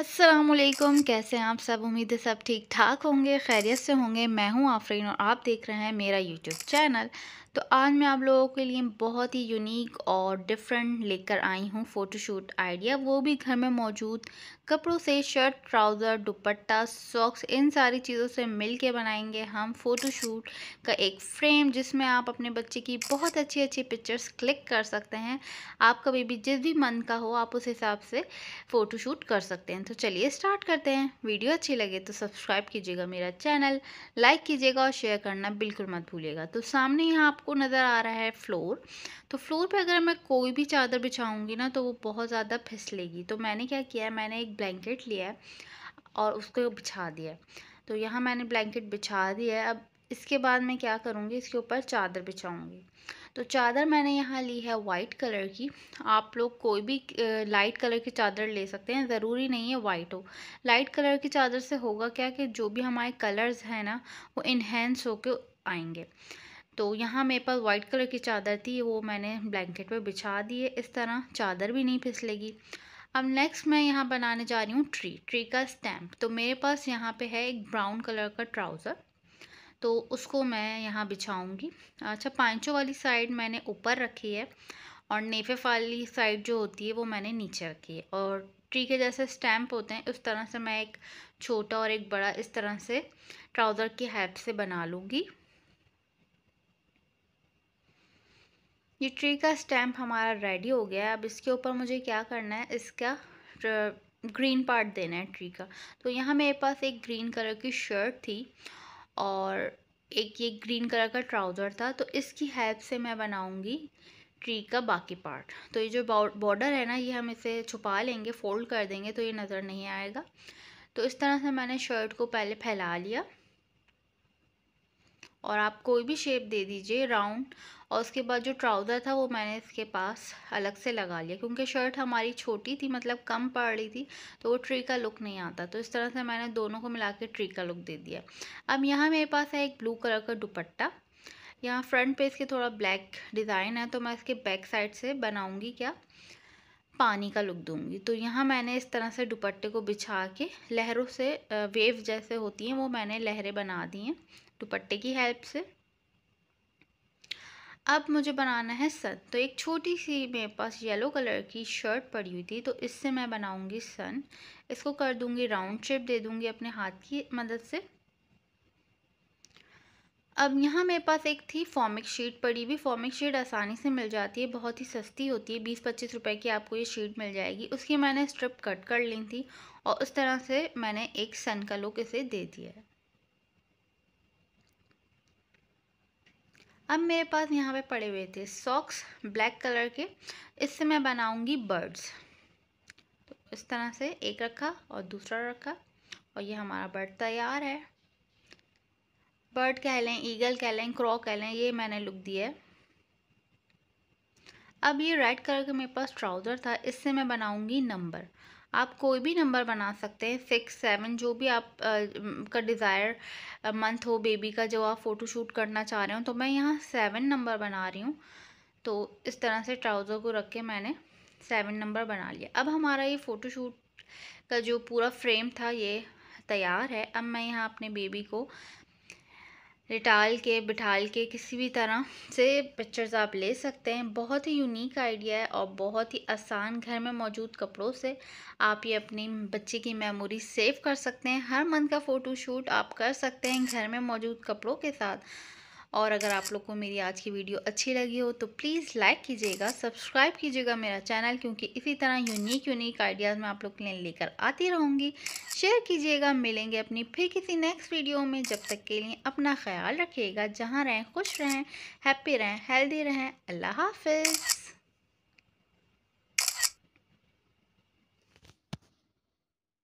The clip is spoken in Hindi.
असलम कैसे हैं आप सब उम्मीद है सब ठीक ठाक होंगे खैरियत से होंगे मैं हूं आफरीन और आप देख रहे हैं मेरा यूट्यूब चैनल तो आज मैं आप लोगों के लिए बहुत ही यूनिक और डिफरेंट लेकर आई हूं फ़ोटोशूट आइडिया वो भी घर में मौजूद कपड़ों से शर्ट ट्राउज़र दुपट्टा सॉक्स इन सारी चीज़ों से मिल के बनाएंगे हम फ़ोटोशूट का एक फ्रेम जिसमें आप अपने बच्चे की बहुत अच्छी अच्छी पिक्चर्स क्लिक कर सकते हैं आप कभी भी जिस भी मन का हो आप उस हिसाब से फ़ोटोशूट कर सकते हैं तो चलिए स्टार्ट करते हैं वीडियो अच्छी लगे तो सब्सक्राइब कीजिएगा मेरा चैनल लाइक कीजिएगा और शेयर करना बिल्कुल मत भूलिएगा तो सामने यहाँ आपको नज़र आ रहा है फ्लोर तो फ्लोर पे अगर मैं कोई भी चादर बिछाऊँगी ना तो वो बहुत ज़्यादा फिसलेगी तो मैंने क्या किया है मैंने एक ब्लैंकेट लिया है और उसको बिछा दिया है तो यहाँ मैंने ब्लैंकेट बिछा दिया है अब इसके बाद मैं क्या करूँगी इसके ऊपर चादर बिछाऊँगी तो चादर मैंने यहाँ ली है वाइट कलर की आप लोग कोई भी लाइट कलर की चादर ले सकते हैं ज़रूरी नहीं है वाइट हो लाइट कलर की चादर से होगा क्या कि जो भी हमारे कलर्स हैं ना वो इन्हेंस होकर आएंगे तो यहाँ मेरे पास वाइट कलर की चादर थी वो मैंने ब्लैंकेट पर बिछा दी है इस तरह चादर भी नहीं फिसलेगी अब नेक्स्ट मैं यहाँ बनाने जा रही हूँ ट्री ट्री का स्टैम्प तो मेरे पास यहाँ पे है एक ब्राउन कलर का ट्राउज़र तो उसको मैं यहाँ बिछाऊँगी अच्छा पाँचों वाली साइड मैंने ऊपर रखी है और नेफेफ वाली साइड जो होती है वो मैंने नीचे रखी है और ट्री के जैसे स्टैम्प होते हैं उस तरह से मैं एक छोटा और एक बड़ा इस तरह से ट्राउज़र की हेल्प से बना लूँगी ये ट्री का स्टैम्प हमारा रेडी हो गया है अब इसके ऊपर मुझे क्या करना है इसका ग्रीन पार्ट देना है ट्री का तो यहाँ मेरे पास एक ग्रीन कलर की शर्ट थी और एक ये ग्रीन कलर का ट्राउज़र था तो इसकी हेल्प से मैं बनाऊंगी ट्री का बाकी पार्ट तो ये जो बॉर्डर है ना ये हम इसे छुपा लेंगे फ़ोल्ड कर देंगे तो ये नज़र नहीं आएगा तो इस तरह से मैंने शर्ट को पहले फैला लिया और आप कोई भी शेप दे दीजिए राउंड और उसके बाद जो ट्राउज़र था वो मैंने इसके पास अलग से लगा लिया क्योंकि शर्ट हमारी छोटी थी मतलब कम पड़ रही थी तो वो ट्री का लुक नहीं आता तो इस तरह से मैंने दोनों को मिला के ट्री का लुक दे दिया अब यहाँ मेरे पास है एक ब्लू कलर का दुपट्टा यहाँ फ्रंट पे इसके थोड़ा ब्लैक डिज़ाइन है तो मैं इसके बैक साइड से बनाऊँगी क्या पानी का लुक दूंगी तो यहाँ मैंने इस तरह से दुपट्टे को बिछा के लहरों से वेव जैसे होती हैं वो मैंने लहरें बना दी हैं दुपट्टे की हेल्प से अब मुझे बनाना है सन तो एक छोटी सी मेरे पास येलो कलर की शर्ट पड़ी हुई थी तो इससे मैं बनाऊंगी सन इसको कर दूंगी राउंड शेप दे दूंगी अपने हाथ की मदद से अब यहाँ मेरे पास एक थी फॉर्मिक शीट पड़ी हुई फॉर्मिक शीट आसानी से मिल जाती है बहुत ही सस्ती होती है बीस पच्चीस रुपए की आपको ये शीट मिल जाएगी उसकी मैंने स्ट्रिप कट कर ली थी और उस तरह से मैंने एक सन का लुक इसे दे दिया है अब मेरे पास यहाँ पे पड़े हुए थे सॉक्स ब्लैक कलर के इससे मैं बनाऊँगी बर्ड्स तो इस तरह से एक रखा और दूसरा रखा और ये हमारा बर्ड तैयार है बर्ड कह लें ईगल कह लें क्रॉ कह लें ये मैंने लुक दिया है अब ये रेड कलर का मेरे पास ट्राउज़र था इससे मैं बनाऊँगी नंबर आप कोई भी नंबर बना सकते हैं सिक्स सेवन जो भी आप आ, का डिज़ायर मंथ हो बेबी का जो आप फ़ोटो शूट करना चाह रहे हो तो मैं यहाँ सेवन नंबर बना रही हूँ तो इस तरह से ट्राउज़र को रख के मैंने सेवन नंबर बना लिया अब हमारा ये फ़ोटो शूट का जो पूरा फ्रेम था ये तैयार है अब मैं यहाँ अपने बेबी को रिटाल के बिठाल के किसी भी तरह से पिक्चर्स आप ले सकते हैं बहुत ही यूनिक आइडिया है और बहुत ही आसान घर में मौजूद कपड़ों से आप ये अपनी बच्चे की मेमोरी सेव कर सकते हैं हर मंथ का फ़ोटोशूट आप कर सकते हैं घर में मौजूद कपड़ों के साथ और अगर आप लोग को मेरी आज की वीडियो अच्छी लगी हो तो प्लीज़ लाइक कीजिएगा सब्सक्राइब कीजिएगा मेरा चैनल क्योंकि इसी तरह यूनिक यूनिक आइडियाज़ मैं आप लोग के लिए लेकर आती रहूँगी शेयर कीजिएगा मिलेंगे अपनी फिर किसी नेक्स्ट वीडियो में जब तक के लिए अपना ख्याल रखिएगा जहाँ रहें खुश रहें हैप्पी रहें हेल्दी रहें अल्लाह हाफिज़